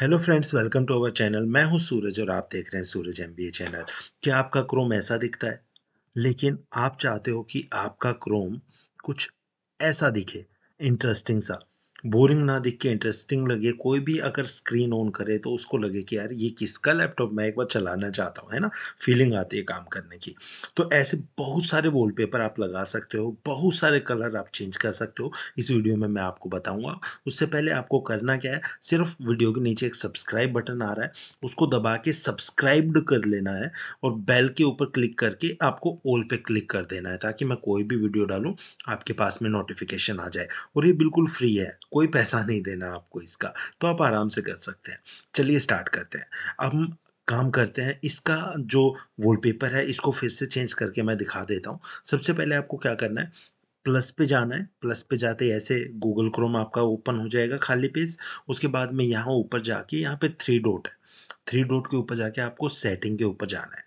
hello friends welcome to our channel मैं हूं सूरज और आप देख रहे हैं सूरज एम चैनल क्या आपका क्रोम ऐसा दिखता है लेकिन आप चाहते हो कि आपका क्रोम कुछ ऐसा दिखे इंटरेस्टिंग सा बोरिंग ना दिख के इंटरेस्टिंग लगे कोई भी अगर स्क्रीन ऑन करे तो उसको लगे कि यार ये किसका लैपटॉप मैं एक बार चलाना चाहता हूँ है ना फीलिंग आती है काम करने की तो ऐसे बहुत सारे वॉलपेपर आप लगा सकते हो बहुत सारे कलर आप चेंज कर सकते हो इस वीडियो में मैं आपको बताऊँगा उससे पहले आपको करना क्या है सिर्फ वीडियो के नीचे एक सब्सक्राइब बटन आ रहा है उसको दबा के सब्सक्राइब्ड कर लेना है और बेल के ऊपर क्लिक करके आपको ऑल पे क्लिक कर देना है ताकि मैं कोई भी वीडियो डालूँ आपके पास में नोटिफिकेशन आ जाए और ये बिल्कुल फ्री है कोई पैसा नहीं देना आपको इसका तो आप आराम से कर सकते हैं चलिए स्टार्ट करते हैं अब हम काम करते हैं इसका जो वॉलपेपर है इसको फिर से चेंज करके मैं दिखा देता हूँ सबसे पहले आपको क्या करना है प्लस पे जाना है प्लस पे जाते ऐसे गूगल क्रोम आपका ओपन हो जाएगा खाली पेज उसके बाद में यहाँ ऊपर जाके यहाँ पे थ्री डॉट है थ्री डॉट के ऊपर जाके आपको सेटिंग के ऊपर जाना है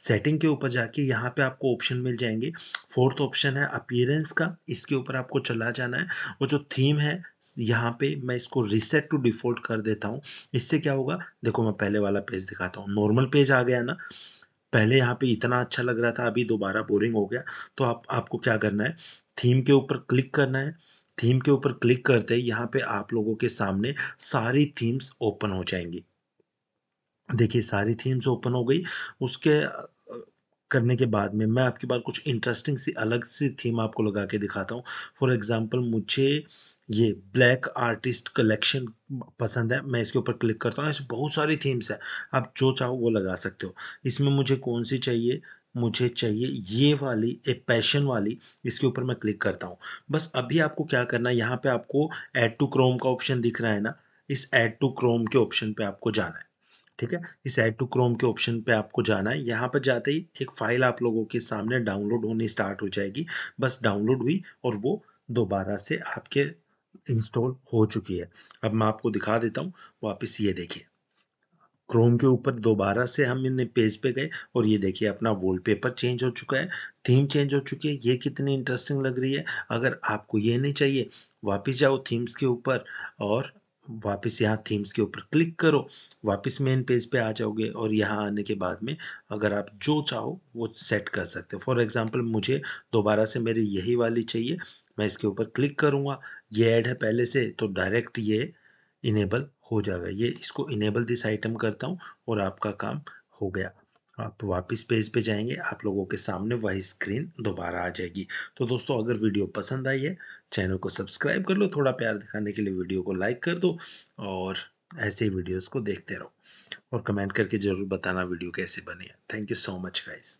सेटिंग के ऊपर जाके यहाँ पे आपको ऑप्शन मिल जाएंगे फोर्थ ऑप्शन है अपीयरेंस का इसके ऊपर आपको चला जाना है वो जो थीम है यहाँ पे मैं इसको रिसेट टू डिफ़ॉल्ट कर देता हूँ इससे क्या होगा देखो मैं पहले वाला पेज दिखाता हूँ नॉर्मल पेज आ गया ना पहले यहाँ पे इतना अच्छा लग रहा था अभी दोबारा बोरिंग हो गया तो आप आपको क्या करना है थीम के ऊपर क्लिक करना है थीम के ऊपर क्लिक करते ही यहाँ पे आप लोगों के सामने सारी थीम्स ओपन हो जाएंगी देखिए सारी थीम्स ओपन हो गई उसके करने के बाद में मैं आपके पास कुछ इंटरेस्टिंग सी अलग सी थीम आपको लगा के दिखाता हूँ फॉर एग्ज़ाम्पल मुझे ये ब्लैक आर्टिस्ट कलेक्शन पसंद है मैं इसके ऊपर क्लिक करता हूँ इसमें बहुत सारी थीम्स हैं आप जो चाहो वो लगा सकते हो इसमें मुझे कौन सी चाहिए मुझे चाहिए ये वाली ए पैशन वाली इसके ऊपर मैं क्लिक करता हूँ बस अभी आपको क्या करना है यहाँ पे आपको ऐड टू क्रोम का ऑप्शन दिख रहा है ना इस ऐड टू क्रोम के ऑप्शन पे आपको जाना है ठीक है इस एड टू क्रोम के ऑप्शन पे आपको जाना है यहाँ पर जाते ही एक फाइल आप लोगों के सामने डाउनलोड होनी स्टार्ट हो जाएगी बस डाउनलोड हुई और वो दोबारा से आपके इंस्टॉल हो चुकी है अब मैं आपको दिखा देता हूँ वापस ये देखिए क्रोम के ऊपर दोबारा से हम इन पेज पे गए और ये देखिए अपना वॉलपेपर चेंज हो चुका है थीम चेंज हो चुकी है ये कितनी इंटरेस्टिंग लग रही है अगर आपको ये नहीं चाहिए वापस जाओ थीम्स के ऊपर और वापस यहाँ थीम्स के ऊपर क्लिक करो वापस मेन पेज पे आ जाओगे और यहाँ आने के बाद में अगर आप जो चाहो वो सेट कर सकते हो फॉर एग्जांपल मुझे दोबारा से मेरी यही वाली चाहिए मैं इसके ऊपर क्लिक करूँगा ये ऐड है पहले से तो डायरेक्ट ये इनेबल हो जाएगा ये इसको इनेबल दिस आइटम करता हूँ और आपका काम हो गया आप वापस पेज पे जाएंगे आप लोगों के सामने वही स्क्रीन दोबारा आ जाएगी तो दोस्तों अगर वीडियो पसंद आई है चैनल को सब्सक्राइब कर लो थोड़ा प्यार दिखाने के लिए वीडियो को लाइक कर दो और ऐसे ही वीडियोज़ को देखते रहो और कमेंट करके ज़रूर बताना वीडियो कैसे बने thank you so much guys